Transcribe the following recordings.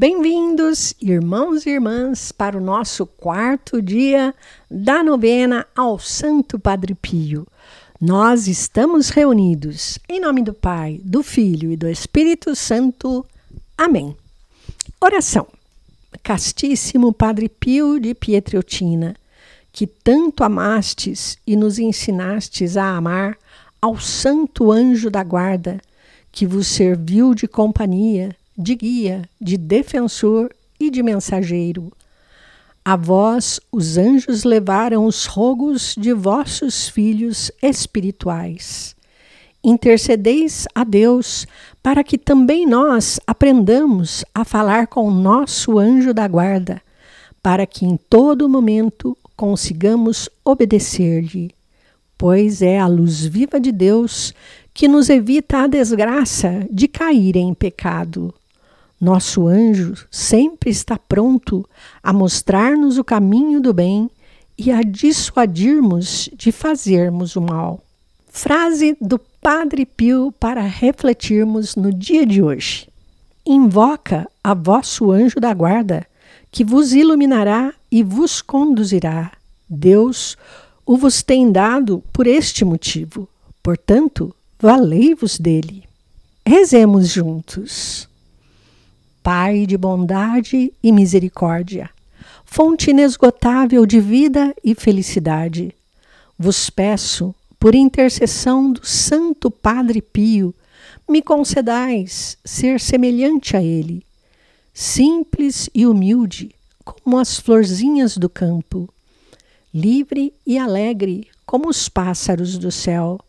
Bem-vindos, irmãos e irmãs, para o nosso quarto dia da novena ao Santo Padre Pio. Nós estamos reunidos em nome do Pai, do Filho e do Espírito Santo. Amém. Oração. Castíssimo Padre Pio de Pietreutina, que tanto amastes e nos ensinastes a amar ao santo anjo da guarda, que vos serviu de companhia de guia, de defensor e de mensageiro. A vós os anjos levaram os rogos de vossos filhos espirituais. Intercedeis a Deus para que também nós aprendamos a falar com o nosso anjo da guarda, para que em todo momento consigamos obedecer-lhe, pois é a luz viva de Deus que nos evita a desgraça de cair em pecado. Nosso anjo sempre está pronto a mostrar-nos o caminho do bem e a dissuadirmos de fazermos o mal. Frase do Padre Pio para refletirmos no dia de hoje. Invoca a vosso anjo da guarda, que vos iluminará e vos conduzirá. Deus o vos tem dado por este motivo. Portanto, valei-vos dele. Rezemos juntos. Pai de bondade e misericórdia, fonte inesgotável de vida e felicidade, vos peço, por intercessão do Santo Padre Pio, me concedais ser semelhante a ele, simples e humilde, como as florzinhas do campo, livre e alegre, como os pássaros do céu,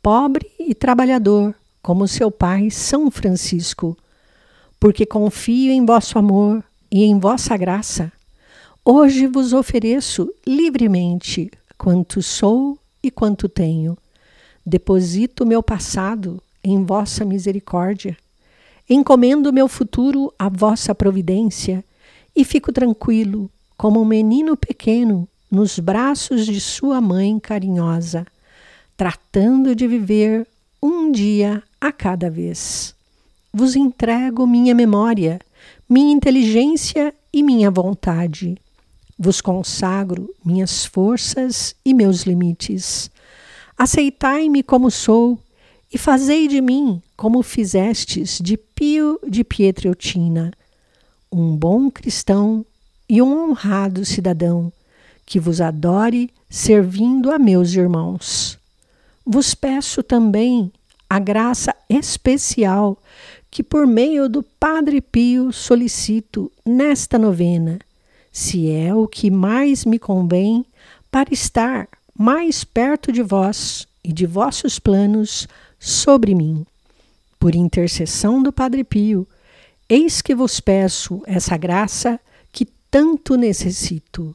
pobre e trabalhador, como seu pai São Francisco, porque confio em vosso amor e em vossa graça. Hoje vos ofereço livremente quanto sou e quanto tenho. Deposito meu passado em vossa misericórdia. Encomendo meu futuro à vossa providência e fico tranquilo, como um menino pequeno, nos braços de sua mãe carinhosa, tratando de viver um dia a cada vez vos entrego minha memória, minha inteligência e minha vontade. Vos consagro minhas forças e meus limites. Aceitai-me como sou e fazei de mim como fizestes de Pio de Pietreutina, um bom cristão e um honrado cidadão, que vos adore servindo a meus irmãos. Vos peço também a graça especial que por meio do Padre Pio solicito nesta novena, se é o que mais me convém para estar mais perto de vós e de vossos planos sobre mim. Por intercessão do Padre Pio, eis que vos peço essa graça que tanto necessito.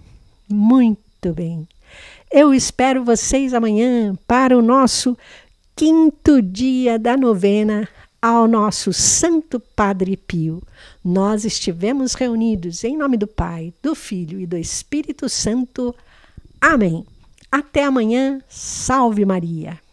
Muito bem. Eu espero vocês amanhã para o nosso quinto dia da novena ao nosso Santo Padre Pio. Nós estivemos reunidos em nome do Pai, do Filho e do Espírito Santo. Amém. Até amanhã. Salve Maria.